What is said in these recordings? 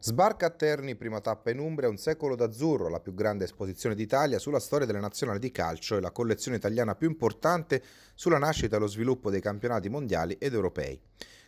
Sbarca a Terni, prima tappa in Umbria, un secolo d'azzurro, la più grande esposizione d'Italia sulla storia delle nazionali di calcio e la collezione italiana più importante sulla nascita e lo sviluppo dei campionati mondiali ed europei.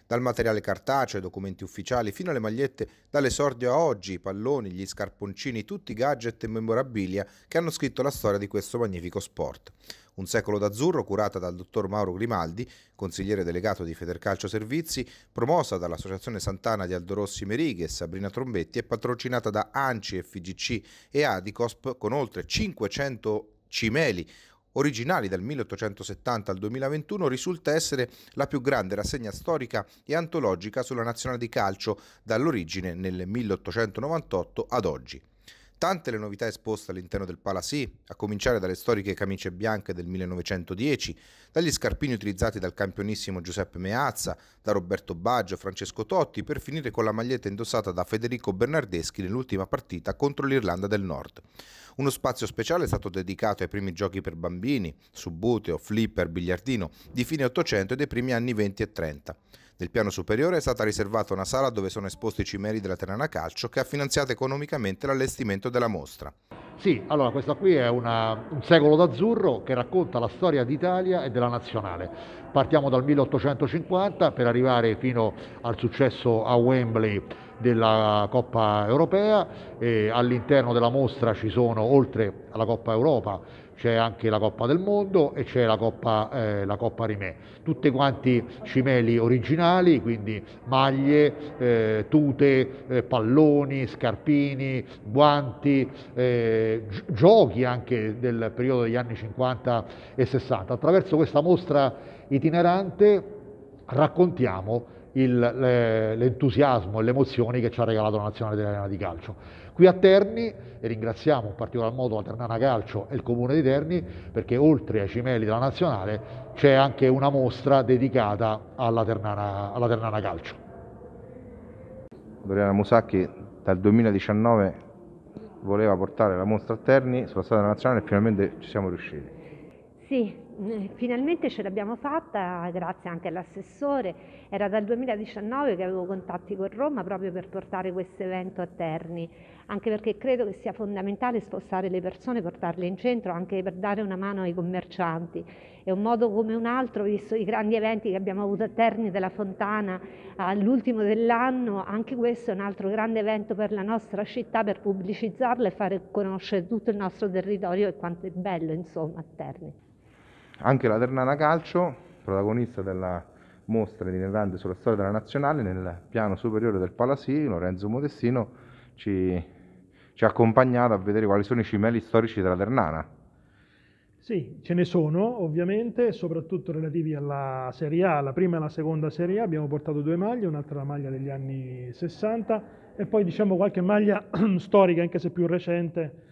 Dal materiale cartaceo, ai documenti ufficiali, fino alle magliette dall'esordio a oggi, i palloni, gli scarponcini, tutti i gadget e memorabilia che hanno scritto la storia di questo magnifico sport. Un secolo d'azzurro curata dal dottor Mauro Grimaldi, consigliere delegato di Federcalcio Servizi, promossa dall'Associazione Sant'Anna di Aldorossi Merighe e Sabrina Trombetti e patrocinata da ANCI, FGC e Adicosp con oltre 500 cimeli originali dal 1870 al 2021, risulta essere la più grande rassegna storica e antologica sulla nazionale di calcio dall'origine nel 1898 ad oggi tante le novità esposte all'interno del Palace, a cominciare dalle storiche camicie bianche del 1910, dagli scarpini utilizzati dal campionissimo Giuseppe Meazza, da Roberto Baggio, Francesco Totti, per finire con la maglietta indossata da Federico Bernardeschi nell'ultima partita contro l'Irlanda del Nord. Uno spazio speciale è stato dedicato ai primi giochi per bambini, subbuteo, flipper, biliardino, di fine 800 e dei primi anni 20 e 30. Nel piano superiore è stata riservata una sala dove sono esposti i cimeli della Terrana Calcio che ha finanziato economicamente l'allestimento della mostra. Sì, allora questa qui è una, un secolo d'azzurro che racconta la storia d'Italia e della nazionale. Partiamo dal 1850 per arrivare fino al successo a Wembley della Coppa Europea all'interno della mostra ci sono, oltre alla Coppa Europa, c'è anche la Coppa del Mondo e c'è la Coppa, eh, Coppa Rimè. Tutti quanti cimeli originali, quindi maglie, eh, tute, eh, palloni, scarpini, guanti, eh, giochi anche del periodo degli anni 50 e 60. Attraverso questa mostra itinerante raccontiamo il, le, l'entusiasmo e le emozioni che ci ha regalato la Nazionale italiana di calcio. Qui a Terni, e ringraziamo in particolar modo la Ternana Calcio e il Comune di Terni, perché oltre ai cimeli della Nazionale c'è anche una mostra dedicata alla Ternana, alla Ternana Calcio. Adriana Musacchi dal 2019 voleva portare la mostra a Terni sulla strada nazionale e finalmente ci siamo riusciti. Sì, finalmente ce l'abbiamo fatta grazie anche all'assessore, era dal 2019 che avevo contatti con Roma proprio per portare questo evento a Terni, anche perché credo che sia fondamentale spostare le persone, portarle in centro anche per dare una mano ai commercianti. È un modo come un altro, visto i grandi eventi che abbiamo avuto a Terni della Fontana all'ultimo dell'anno, anche questo è un altro grande evento per la nostra città per pubblicizzarlo e fare conoscere tutto il nostro territorio e quanto è bello insomma a Terni. Anche la Ternana Calcio, protagonista della mostra itinerante sulla storia della nazionale, nel piano superiore del Palasì, Lorenzo Modestino ci, ci ha accompagnato a vedere quali sono i cimeli storici della Ternana. Sì, ce ne sono ovviamente, soprattutto relativi alla Serie A, la prima e la seconda Serie A, abbiamo portato due maglie, un'altra la maglia degli anni 60 e poi diciamo qualche maglia storica, anche se più recente,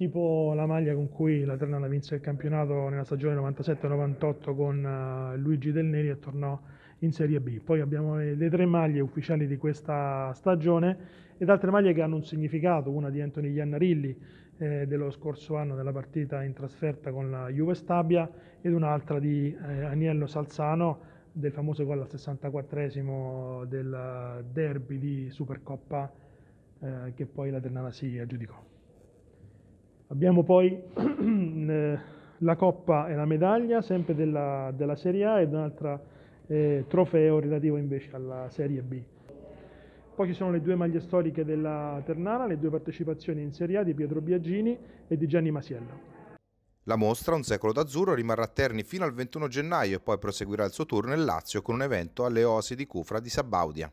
tipo la maglia con cui la Ternana vinse il campionato nella stagione 97-98 con eh, Luigi Del Neri e tornò in Serie B. Poi abbiamo eh, le tre maglie ufficiali di questa stagione ed altre maglie che hanno un significato, una di Anthony Iannarilli eh, dello scorso anno della partita in trasferta con la Juve Stabia ed un'altra di eh, Aniello Salzano del famoso gol al 64esimo del eh, derby di Supercoppa eh, che poi la Ternana si aggiudicò. Abbiamo poi eh, la coppa e la medaglia, sempre della, della Serie A, ed un altro eh, trofeo relativo invece alla Serie B. Poi ci sono le due maglie storiche della Ternana, le due partecipazioni in Serie A di Pietro Biagini e di Gianni Masiello. La mostra Un secolo d'azzurro rimarrà a Terni fino al 21 gennaio e poi proseguirà il suo tour nel Lazio con un evento alle Oasi di Cufra di Sabaudia.